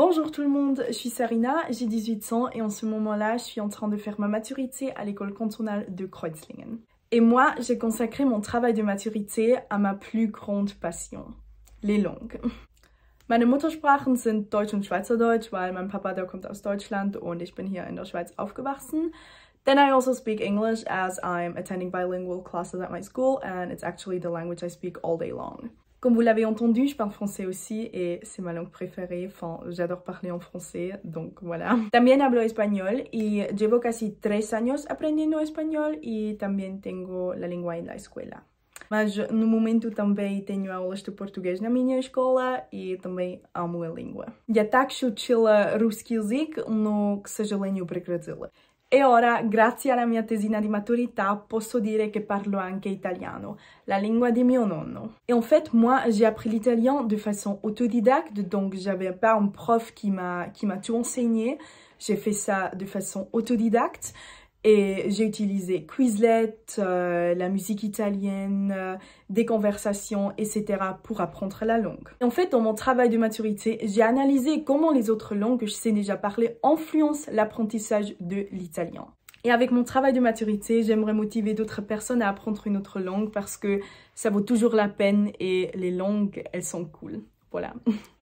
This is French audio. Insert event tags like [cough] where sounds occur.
Bonjour tout le monde, je suis Sarina, j'ai 18 ans et en ce moment-là, je suis en train de faire ma maturité à l'école cantonale de Kreuzlingen. Et moi, j'ai consacré mon travail de maturité à ma plus grande passion, les langues. Meine Muttersprachen sind Deutsch und Schweizerdeutsch, weil mein Papa, dort kommt aus Deutschland und ich bin hier in der Schweiz aufgewachsen. Then I also speak English as I'm attending bilingual classes at my school and it's actually the language I speak all day long. Comme vous l'avez entendu, je parle français aussi et c'est ma langue préférée. Enfin, j'adore parler en français, donc voilà. También hablo español y llevo casi tres años aprendiendo español y también tengo la lengua en la escuela. Mas no momento também tenho aulas de português na minha escola e também amo a língua. Я так шучила русский no que seja сожалению, прекратила. E ora, grazie alla mia tesina di maturità, posso dire que parlo anche italiano, la lingua di mio nonno. Et en fait, moi, j'ai appris l'italien de façon autodidacte, donc j'avais pas un prof qui m'a tout enseigné. J'ai fait ça de façon autodidacte et j'ai utilisé Quizlet, euh, la musique italienne, euh, des conversations, etc. pour apprendre la langue. en fait, dans mon travail de maturité, j'ai analysé comment les autres langues que je sais déjà parler influencent l'apprentissage de l'italien. Et avec mon travail de maturité, j'aimerais motiver d'autres personnes à apprendre une autre langue parce que ça vaut toujours la peine et les langues, elles sont cool. Voilà. [laughs]